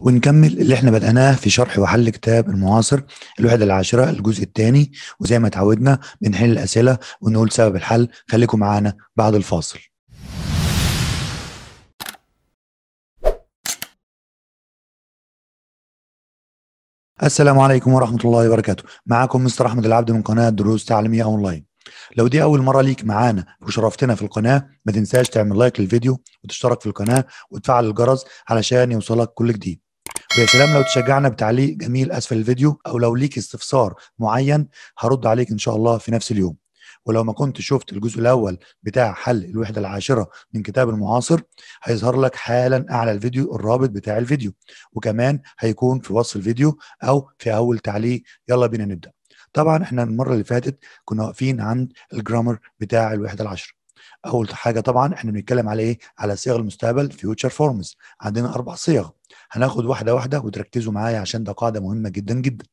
ونكمل اللي احنا بدأناه في شرح وحل كتاب المعاصر الوحدة العاشرة الجزء الثاني وزي ما اتعودنا بنحل الأسئلة ونقول سبب الحل خليكم معانا بعد الفاصل السلام عليكم ورحمة الله وبركاته معكم مستر أحمد العبد من قناة دروس تعليمية أونلاين لو دي أول مرة ليك معانا وشرفتنا في القناة ما تنساش تعمل لايك للفيديو وتشترك في القناة وتفعل الجرس علشان يوصلك كل جديد ويا سلام لو تشجعنا بتعليق جميل اسفل الفيديو او لو ليك استفسار معين هرد عليك ان شاء الله في نفس اليوم ولو ما كنت شفت الجزء الاول بتاع حل الوحده العاشره من كتاب المعاصر هيظهر لك حالا اعلى الفيديو الرابط بتاع الفيديو وكمان هيكون في وصف الفيديو او في اول تعليق يلا بينا نبدا طبعا احنا المره اللي فاتت كنا واقفين عند الجرامر بتاع الوحده العاشره اول حاجه طبعا احنا بنتكلم على ايه على صيغ المستقبل فيوتشر فورمز عندنا اربع صيغ هناخد واحده واحده وتركزوا معايا عشان ده قاعده مهمه جدا جدا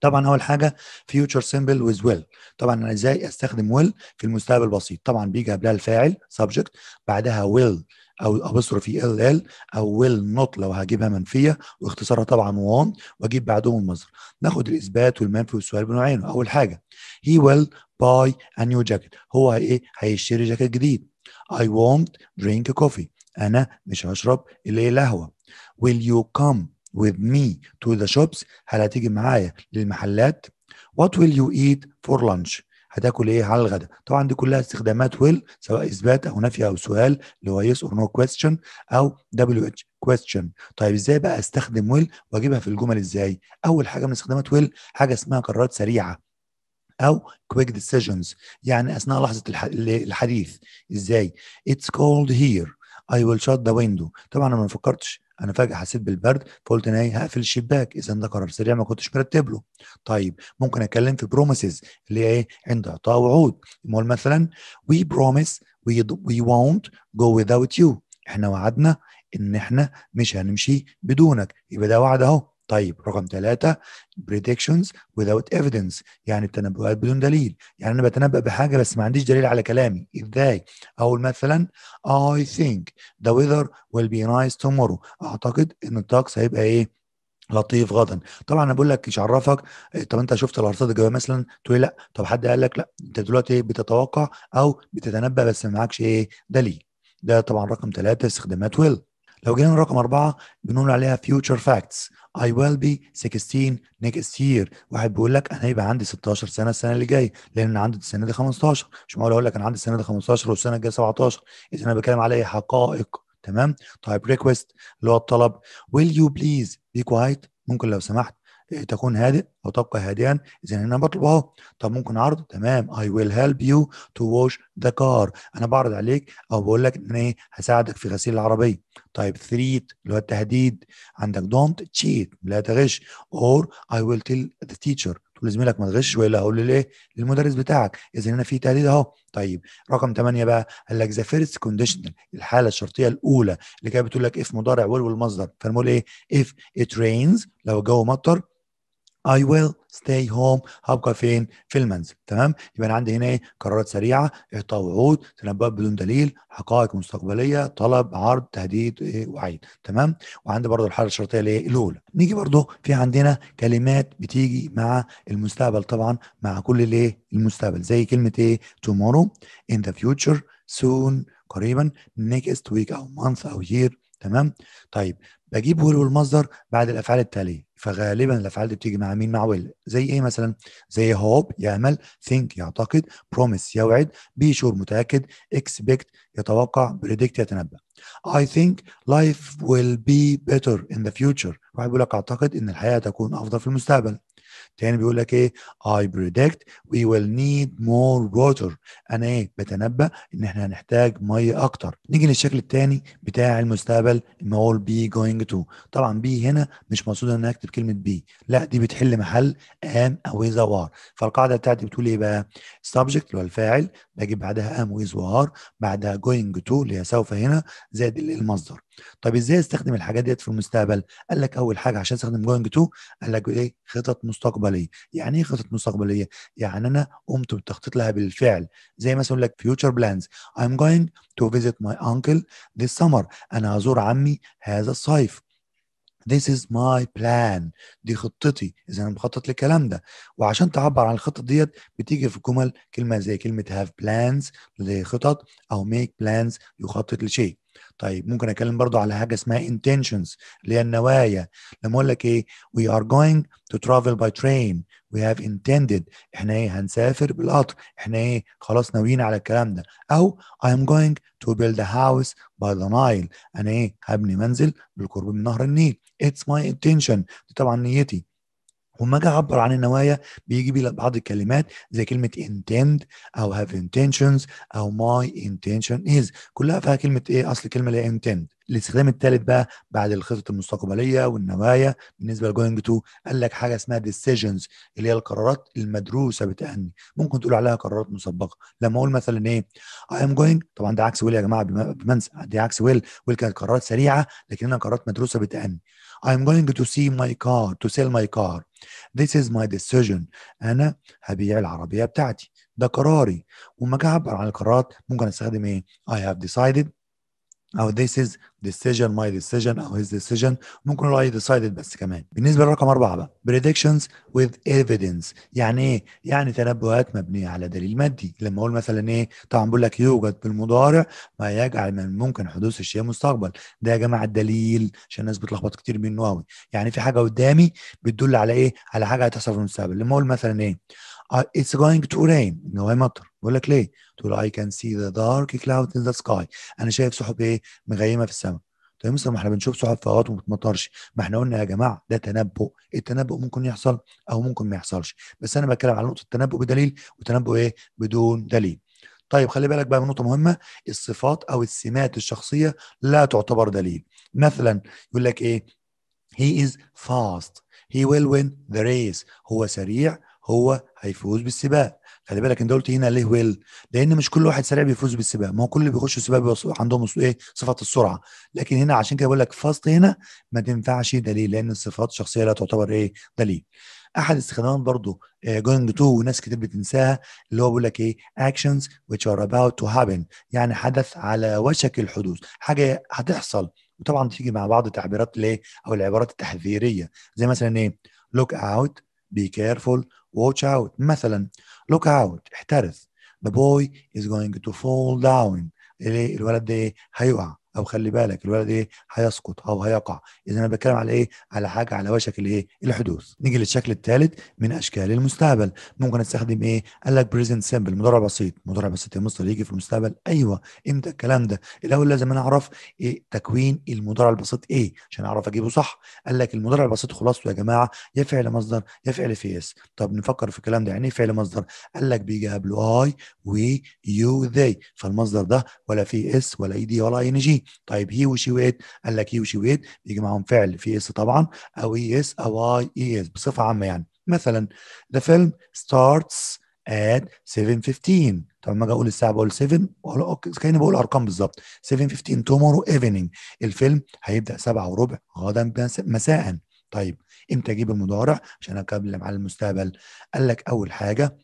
طبعا اول حاجه فيوتشر سيمبل ويز ويل طبعا انا ازاي استخدم ويل في المستقبل البسيط طبعا بيجي قبلها الفاعل سبجكت بعدها ويل او ابصر في ال ال او ويل نوت لو هجيبها منفيه واختصارها طبعا وان واجيب بعدهم المصدر ناخد الاثبات والمنفي والسؤال بنوعين اول حاجه هي ويل باي ا نيو جاكيت هو ايه هيشتري جاكيت جديد I won't drink coffee أنا مش هشرب الا قهوة will you come with me to the shops هل هتيجي معايا للمحلات what will you eat for lunch هتاكل ايه على الغداء طبعا دي كلها استخدامات will سواء اثبات او نفي او سؤال اللي هو yes or no question او wh question طيب ازاي بقى استخدم will واجيبها في الجمل ازاي اول حاجه من استخدامات will حاجه اسمها قرارات سريعه او quick decisions يعني اثناء لحظه الحديث ازاي it's cold here I will shut the window طبعا انا ما فكرتش انا فجاه حسيت بالبرد فقلت انا إيه، هقفل الشباك اذا ده قرار سريع ما كنتش مرتب له طيب ممكن اتكلم في بروميسز اللي هي ايه عند اعطاء وعود مثلا وي بروميس وي وونت جو without يو احنا وعدنا ان احنا مش هنمشي بدونك يبقى ده وعد اهو طيب رقم ثلاثة predictions without evidence يعني التنبؤات بدون دليل يعني أنا بتنبأ بحاجة بس ما عنديش دليل على كلامي إزاي؟ أقول مثلا I think the weather will be nice tomorrow أعتقد إن الطقس هيبقى إيه؟ لطيف غدا طبعا انا بقول لك مش عرفك طب انت شفت الارصاد الجويه مثلا تقول لا طب حد قال لك لا انت دلوقتي إيه، بتتوقع او بتتنبأ بس ما معكش ايه دليل ده طبعا رقم ثلاثة استخدامات ويل لو جينا رقم أربعة بنقول عليها future facts I will be 16 next year واحد بيقول لك أنا هيبقى عندي 16 سنة السنة اللي جاية لأن أنا عندي السنة دي 15 مش معقول أقول لك أنا عندي السنة دي 15 والسنة الجاية 17 إذا أنا بتكلم على إيه؟ حقائق تمام طيب ريكوست اللي هو الطلب will you please be quiet ممكن لو سمحت تكون هادئ وتبقى هادئا اذا انا بطلب اهو طب ممكن عرض تمام اي ويل هيلب يو تو واش ذا كار انا بعرض عليك او بقول لك ان ايه هساعدك في غسيل العربيه طيب ثريت اللي هو التهديد عندك دونت تشيت لا تغش اور اي ويل تيل ذا تيتشر تقول لزميلك ما تغش والا هقول للايه للمدرس بتاعك اذا هنا في تهديد اهو طيب رقم 8 بقى قال لك ذا فيرست كونديشنال الحاله الشرطيه الاولى اللي كانت بتقول لك اف مضارع ويل والمصدر فنقول ايه اف ات رينز لو الجو مطر I will stay home هبقى فين في المنزل تمام يبقى انا عندي هنا ايه قرارات سريعه اعطاء وعود تنبؤ بدون دليل حقائق مستقبليه طلب عرض تهديد إيه وعيد تمام وعندي برضه الحاله الشرطيه اللي هي الاولى نيجي برضه في عندنا كلمات بتيجي مع المستقبل طبعا مع كل الايه المستقبل زي كلمه ايه tomorrow in the future soon قريبا next week او month او year تمام طيب بجيب ويل والمصدر بعد الافعال التاليه فغالبا الافعال دي بتيجي مع مين مع ويل زي ايه مثلا زي هوب يامل ثينك يعتقد بروميس يوعد بي شور متاكد اكسبكت يتوقع بريدكت يتنبأ I think life will be better in the future واحد بيقول لك اعتقد ان الحياه تكون افضل في المستقبل تاني بيقول لك ايه I predict we will need more water انا ايه بتنبأ ان احنا هنحتاج ميه اكتر نيجي للشكل التاني بتاع المستقبل ما هو be going to طبعا be هنا مش مقصود ان انا اكتب كلمه be لا دي بتحل محل am او اذا وار فالقاعده بتاعتي بتقول ايه بقى subject اللي هو الفاعل باجي بعدها ام ويز وار بعدها جوينج تو اللي هي سوف هنا زائد المصدر طب ازاي استخدم الحاجات ديت في المستقبل قال لك اول حاجه عشان استخدم جوينج تو قال لك ايه خطط مستقبليه يعني ايه خطط مستقبليه يعني انا قمت بالتخطيط لها بالفعل زي مثلا يقول لك فيوتشر بلانز ايم جوينج تو فيزيت ماي انكل ذس سمر انا هزور عمي هذا الصيف This is my plan دي خطتي اذا انا مخطط للكلام ده وعشان تعبر عن الخطط ديت بتيجي في جمل كلمه زي كلمه have plans لخطط او make plans يخطط لشيء طيب ممكن اتكلم برضو على حاجه اسمها intentions اللي هي النوايا لما اقول لك ايه we are going to travel by train we have intended احنا ايه هنسافر بالقطر احنا ايه خلاص ناويين على الكلام ده او I am going to build a house by the Nile انا ايه هبني منزل بالقرب من نهر النيل it's my intention دي طبعا نيتي وما جاء عبر عن النوايا بيجي بي بعض الكلمات زي كلمه intend او have intentions او my intention is كلها فيها كلمه ايه اصل كلمه اللي intend الاستخدام الثالث بقى بعد الخطط المستقبليه والنوايا بالنسبه لجوينج تو قال لك حاجه اسمها decisions اللي هي القرارات المدروسه بتأني ممكن تقول عليها قرارات مسبقه لما اقول مثلا ايه I am going طبعا ده عكس ويل يا جماعه بمنسى دي عكس ويل ويل كانت قرارات سريعه لكنها قرارات مدروسه بتأني I am going to see my car to sell my car This is my decision أنا هبيع العربية بتاعتي ده قراري وما أجي أعبر عن القرارات ممكن أستخدم إيه I have decided او this is decision my decision او his decision ممكن الراي decided بس كمان بالنسبه لرقم اربعه بقى predictions with evidence يعني ايه؟ يعني تنبؤات مبنيه على دليل مادي لما اقول مثلا ايه طبعا بقول لك يوجد بالمضارع ما يجعل من ممكن حدوث الشيء مستقبل ده يا جماعه الدليل عشان الناس بتلخبط كتير منه قوي يعني في حاجه قدامي بتدل على ايه؟ على حاجه هتحصل في المستقبل لما اقول مثلا ايه it's going to rain انه هيمطر بقول لك ليه؟ تقول I can see the dark cloud in the sky انا شايف سحب ايه؟ مغيمه في السماء طيب مثلا ما احنا بنشوف سحب اوقات وما بتمطرش ما احنا قلنا يا جماعه ده تنبؤ التنبؤ ممكن يحصل او ممكن ما يحصلش بس انا بتكلم على نقطه التنبؤ بدليل وتنبؤ ايه؟ بدون دليل طيب خلي بالك بقى من نقطه مهمه الصفات او السمات الشخصيه لا تعتبر دليل مثلا يقول لك ايه he is fast he will win the race هو سريع هو هيفوز بالسباق خلي بالك انت قلت هنا ليه ويل لان مش كل واحد سريع بيفوز بالسباق ما هو كل اللي بيخش السباق بيبقى عندهم ايه صفات السرعه لكن هنا عشان كده بقول لك فاست هنا ما تنفعش دليل لان الصفات الشخصيه لا تعتبر ايه دليل احد استخدامات برضو جوينج آه، تو وناس كتير بتنساها اللي هو بيقول لك ايه اكشنز which are about to happen يعني حدث على وشك الحدوث حاجه هتحصل وطبعا تيجي مع بعض تعبيرات ليه او العبارات التحذيريه زي مثلا ايه لوك اوت بي كيرفول watch out مثلا look out احترس the boy is going to fall down الولد ده هيقع او خلي بالك الولد ايه هيسقط او هيقع اذا انا بتكلم على ايه على حاجه على وشك الايه الحدوث نيجي للشكل الثالث من اشكال المستقبل ممكن استخدم ايه قال لك بريزنت سيمبل مضارع بسيط مضارع بسيط يا مستر يجي في المستقبل ايوه امتى الكلام ده الاول لازم انا اعرف إيه تكوين المضارع البسيط ايه عشان اعرف اجيبه صح قال لك المضارع البسيط خلاصته يا جماعه يا فعل مصدر يا فعل في اس طب نفكر في الكلام ده يعني ايه فعل مصدر قال لك بيجي قبله اي وي يو ذي فالمصدر ده ولا في اس ولا اي e دي ولا اي ان جي طيب هي وشي ويت قال لك هي وشي ويت بيجي معاهم فعل في اس طبعا او اي e اس او اي اي اس بصفه عامه يعني مثلا ذا فيلم ستارتس ات 7:15 طب ما اجي اقول الساعه بقول 7 اوكي كاني بقول ارقام بالظبط 7:15 تومورو ايفنينج الفيلم هيبدا 7 وربع غدا مساء طيب امتى اجيب المضارع عشان اتكلم على المستقبل قال لك اول حاجه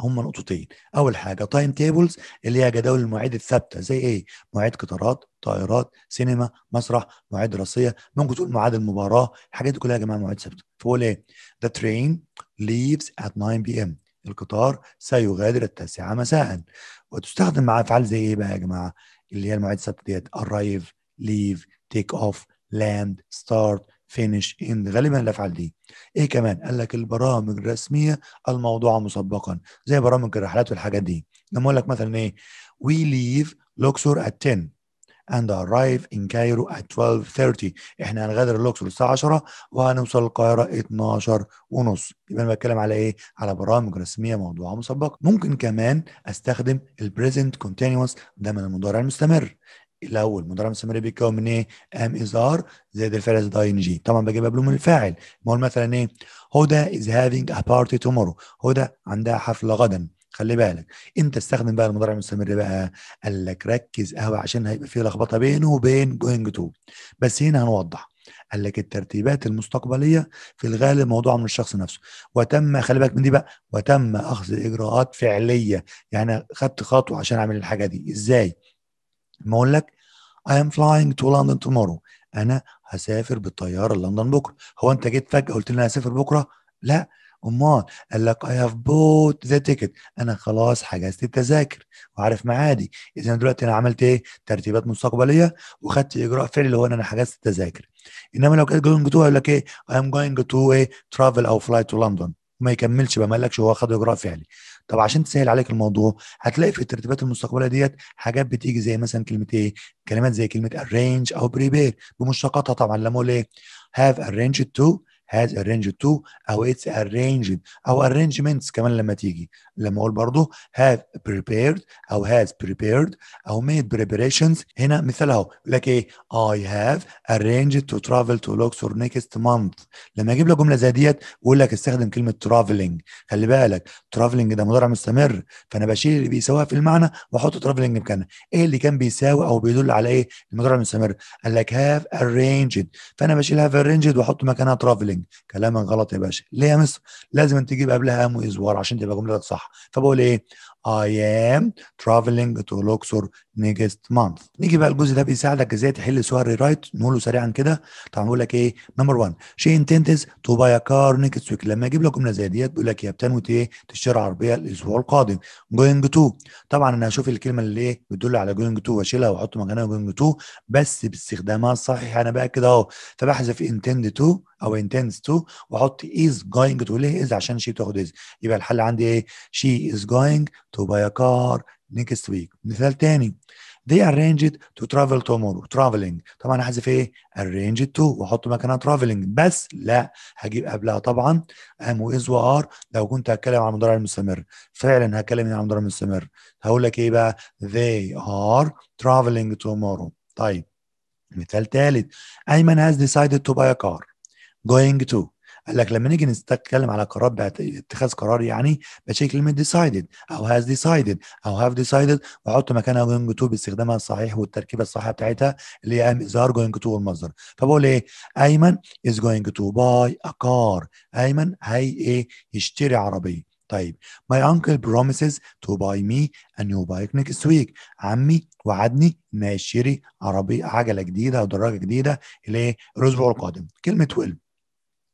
هم نقطتين اول حاجه تايم تيبلز اللي هي جداول المواعيد الثابته زي ايه مواعيد قطارات طائرات سينما مسرح مواعيد دراسيه ممكن تقول ميعاد المباراه الحاجات دي كلها يا جماعه مواعيد ثابته فقول ايه ذا ترين ليفز ات 9 بي ام القطار سيغادر التاسعة مساء وتستخدم مع افعال زي ايه بقى يا جماعه اللي هي المواعيد الثابته ديت arrive leave take off land start فينش اند غالبا الافعال دي ايه كمان قال لك البرامج الرسميه الموضوعه مسبقا زي برامج الرحلات والحاجات دي لما اقول لك مثلا ايه وي ليف لوكسور ات 10 and arrive in Cairo at 12:30 احنا هنغادر لوكسور الساعه 10 وهنوصل القاهره 12 ونص يبقى انا بتكلم على ايه على برامج رسميه موضوعه مسبقه ممكن كمان استخدم البريزنت كونتينوس ده من المضارع المستمر الاول مضارع مستمر بيتكون من ايه؟ ام از ار زائد الفعل زائد اي ان جي طبعا بجيبها بلون من الفاعل هو مثلا ايه؟ هدى از هافينج ا بارتي تومورو هدى عندها حفله غدا خلي بالك امتى استخدم بقى المضارع المستمر بقى قال لك ركز قوي عشان هيبقى في لخبطه بينه وبين جوينج تو بس هنا هنوضح قال لك الترتيبات المستقبليه في الغالب موضوع من الشخص نفسه وتم خلي بالك من دي بقى وتم اخذ اجراءات فعليه يعني خدت خطوه عشان اعمل الحاجه دي ازاي لما اقول لك I am flying to London tomorrow انا هسافر بالطياره لندن بكره هو انت جيت فجاه قلت لي انا هسافر بكره لا امال قال لك اي هاف بوت ذا تيكت انا خلاص حجزت التذاكر وعارف معادي اذا دلوقتي انا عملت ايه ترتيبات مستقبليه وخدت اجراء فعلي اللي هو انا حجزت التذاكر انما لو كانت جوينج تو هيقول لك ايه اي ام جوينج تو ايه ترافل او فلاي تو لندن وما يكملش بقى ما قالكش هو خد اجراء فعلي يعني. طب عشان تسهل عليك الموضوع هتلاقي في الترتيبات المستقبليه ديت حاجات بتيجي زي مثلا كلمه ايه كلمات زي كلمه arrange او prepare بمشتقاتها طبعا لما اقول ايه have arranged to has arranged to او it's arranged او arrangements كمان لما تيجي لما اقول برضه have prepared او has prepared او made preparations هنا مثال اهو يقول لك ايه I have arranged to travel to لوكسور next month لما اجيب لك جمله زي ديت بقول لك استخدم كلمه traveling خلي بالك traveling ده مضارع مستمر فانا بشيل اللي بيساويها في المعنى واحط traveling مكانها ايه اللي كان بيساوي او بيدل على ايه المضارع المستمر قال لك have arranged فانا بشيل have arranged واحط مكانها traveling البينج كلامك غلط يا باشا ليه يا مستر لازم انت تجيب قبلها ام واز وار عشان تبقى جملتك صح فبقول ايه I am traveling to Luxor next month نيجي بقى الجزء ده بيساعدك ازاي تحل سؤال ري رايت نقوله سريعا كده طبعا بقول لك ايه نمبر 1 شي انتنتس تو باي كار نيكست ويك لما اجيب لك جمله زي ديت بيقول لك يا بتنوت ايه تشتري عربيه الاسبوع القادم جوينج تو طبعا انا هشوف الكلمه اللي ايه بتدل على جوينج تو واشيلها واحط مكانها جوينج تو بس باستخدامها الصحيح انا بقى كده اهو فبحذف انتند تو او intends to واحط is going to ايه is عشان she تاخد is يبقى الحل عندي ايه she is going to buy a car next week مثال تاني they arranged to travel tomorrow traveling طبعا هحذف ايه arranged to واحط مكانها traveling بس لا هجيب قبلها طبعا ام واز وار لو كنت هتكلم عن المضارع المستمر فعلا هتكلم يعني عن المضارع المستمر هقول لك ايه بقى they are traveling tomorrow طيب مثال ثالث ايمن has decided to buy a car going to قال لك لما نيجي نتكلم على قرار اتخاذ قرار يعني بشيء كلمه decided او has decided او have decided واحط مكانها going to باستخدامها الصحيح والتركيبه الصحيحه بتاعتها اللي هي اظهار going to والمصدر فبقول ايه ايمن is going to buy a car ايمن هي ايه يشتري عربيه طيب my uncle promises to buy me a new bike next week عمي وعدني انه يشتري عربيه عجله جديده او دراجه جديده الايه الاسبوع القادم كلمه will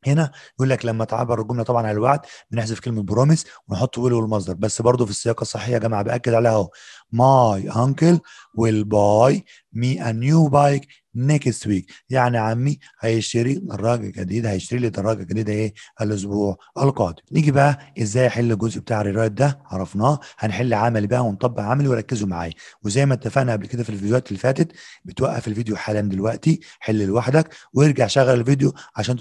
هنا يقول لك لما تعبر الجمله طبعا عن الوعد بنحذف كلمه بروميس ونحط ويل والمصدر بس برضه في السياق الصحيح يا جماعه باكد عليها اهو ماي انكل ويل باي مي ا نيو بايك نيكست ويك يعني عمي هيشتري دراجه جديده هيشتري لي دراجه جديده ايه الاسبوع القادم نيجي بقى ازاي احل الجزء بتاع الريرايت ده عرفناه هنحل عملي بقى ونطبق عملي وركزوا معايا وزي ما اتفقنا قبل كده في الفيديوهات اللي فاتت بتوقف الفيديو حالا دلوقتي حل لوحدك وارجع شغل الفيديو عشان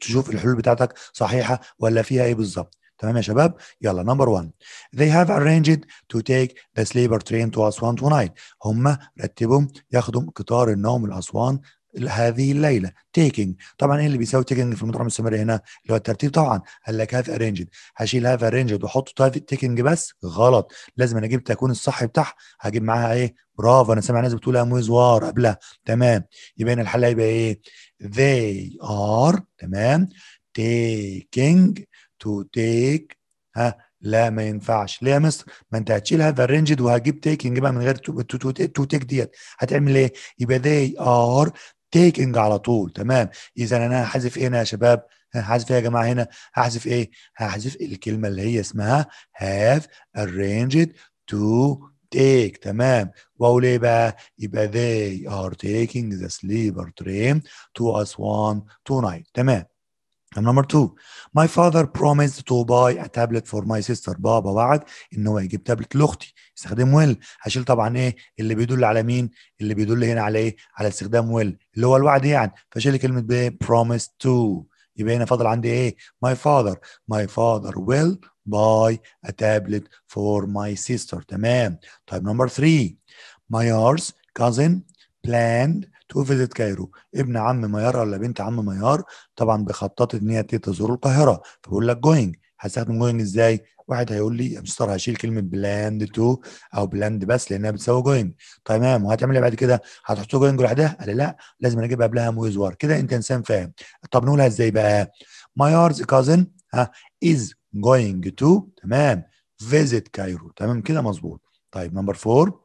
تشوف الحلول بتاعتك صحيحه ولا فيها ايه بالظبط تمام يا شباب يلا نمبر 1 they have arranged to take the sleeper train to Aswan tonight هم رتبوا ياخدوا قطار النوم لأسوان هذه الليله taking طبعا ايه اللي بيساوي taking في المطعم المستمر هنا اللي هو الترتيب طبعا قال لك هاف ارينجد هشيل هاف ارينجد واحط تيكنج بس غلط لازم انا اجيب تكون الصح بتاعها هجيب معاها ايه برافو انا سامع ناس بتقول امويزوار قبلها تمام يبقى هنا الحل هيبقى ايه they are تمام taking تو تيك ها لا ما ينفعش ليه يا مستر ما انت هتشيل هذا الرينجد وهجيب تيكنج بقى من غير تو, تو, تو تيك ديت هتعمل ايه يبقى they ار تيكنج على طول تمام اذا انا هحذف ايه هنا يا شباب هحذف ايه يا جماعه هنا هحذف ايه هحذف الكلمه اللي هي اسمها have arranged to take تمام واقول ايه بقى يبقى they are taking the تو اس to تو tonight تمام And number two, my father promised to buy a tablet for my sister. بابا وعد ان هو هيجيب تابلت لاختي استخدام ويل هشيل طبعا ايه اللي بيدل على مين؟ اللي بيدل هنا على ايه؟ على استخدام ويل اللي هو الوعد يعني فشيل كلمه بايه؟ promised to يبقى هنا فاضل عندي ايه؟ my father my father will buy a tablet for my sister تمام طيب number three my ارز cousin planned تو فيزيت كايرو ابن عم ميار ولا بنت عم ميار طبعا بخططت ان هي تزور القاهره فبقول لك جوينج هستخدم جوينج ازاي واحد هيقول لي يا مستر هشيل كلمه بلاند تو او بلاند بس لانها بتساوي جوينج تمام وهتعمل ايه بعد كده هتحط جوينج لوحدها قال لا لازم اجيب قبلها ويزوار كده انت انسان فاهم طب نقولها ازاي بقى مايارز كازن ها از جوينج تو تمام فيزيت كايرو تمام كده مظبوط طيب نمبر فور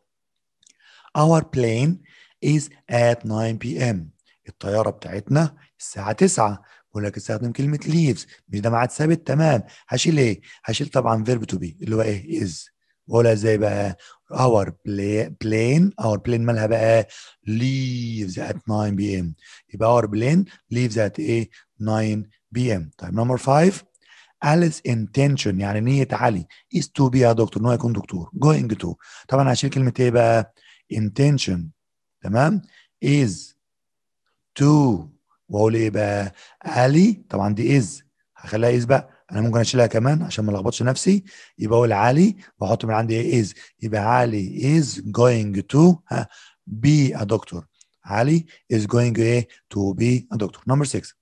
اور بلين is at 9 p.m. الطيارة بتاعتنا الساعة 9 بقول لك استخدم كلمة leaves مش ده ميعاد ثابت تمام هشيل ايه؟ هشيل طبعا verb to be اللي هو ايه is ولا ازاي بقى our plane our plane مالها بقى leaves at 9 p.m. يبقى our plane leaves at ايه 9 p.m. طيب نمبر 5 Alice intention يعني نية علي is to be a doctor ان هو يكون دكتور going to طبعا هشيل كلمة ايه بقى intention تمام is to واقول ايه بقى علي طبعا دي is هخليها is بقى انا ممكن اشيلها كمان عشان ما الخبطش نفسي يبقى اقول علي واحط من عندي ايه is يبقى علي is going to be a doctor علي is going ايه to be a doctor نمبر 6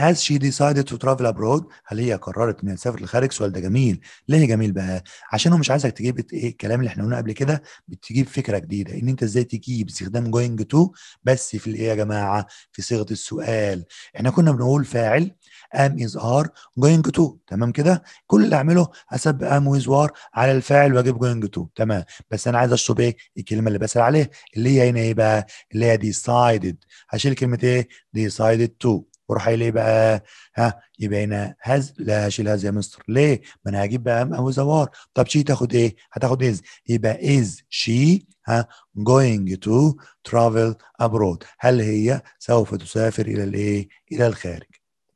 هاز شي ديسايدد تو ترافل ابرود هل هي قررت انها تسافر للخارج سؤال ده جميل ليه جميل بقى عشان هو مش عايزك تجيب ايه الكلام اللي احنا قلناه قبل كده بتجيب فكره جديده ان انت ازاي تجيب استخدام جوينج تو بس في الايه يا جماعه في صيغه السؤال احنا كنا بنقول فاعل ام از ار جوينج تو تمام كده كل اللي اعمله اسب ام ويز وار على الفاعل واجيب جوينج تو تمام بس انا عايز اشطب ايه الكلمه اللي بسال عليها اللي هي هنا ايه بقى اللي هي ديسايدد هشيل كلمه ايه ديسايدد تو وروح قايل ايه بقى ها يبقى هنا هز لا هشيل هز يا مستر ليه ما انا هجيب بقى ام او زوار طب شي تاخد ايه هتاخد از يبقى از شي ها going to travel abroad هل هي سوف تسافر الى الايه الى الخارج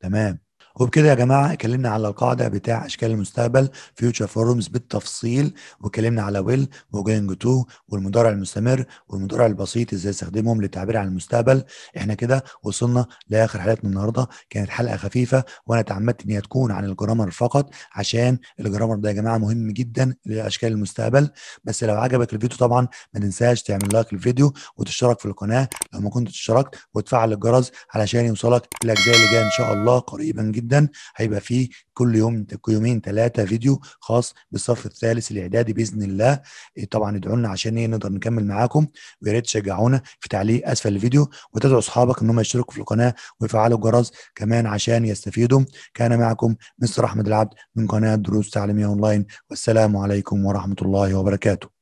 تمام وبكده يا جماعه اتكلمنا على القاعده بتاع اشكال المستقبل فيوتشر فورمز بالتفصيل واتكلمنا على ويل وجوينج تو والمضارع المستمر والمضارع البسيط ازاي استخدمهم للتعبير عن المستقبل احنا كده وصلنا لاخر حلقتنا النهارده كانت حلقه خفيفه وانا تعمدت ان هي تكون عن الجرامر فقط عشان الجرامر ده يا جماعه مهم جدا لاشكال المستقبل بس لو عجبك الفيديو طبعا ما تنساش تعمل لايك للفيديو وتشترك في القناه لو ما كنت اشتركت وتفعل الجرس علشان يوصلك الاجزاء اللي جايه ان شاء الله قريبا جدا جدا هيبقى فيه كل يوم يومين ثلاثه فيديو خاص بالصف الثالث الاعدادي باذن الله إيه، طبعا ادعوا لنا عشان ايه نقدر نكمل معاكم ويا ريت تشجعونا في تعليق اسفل الفيديو وتدعوا اصحابك ان هم يشتركوا في القناه ويفعلوا الجرس كمان عشان يستفيدوا كان معكم مستر احمد العبد من قناه دروس تعليميه اونلاين والسلام عليكم ورحمه الله وبركاته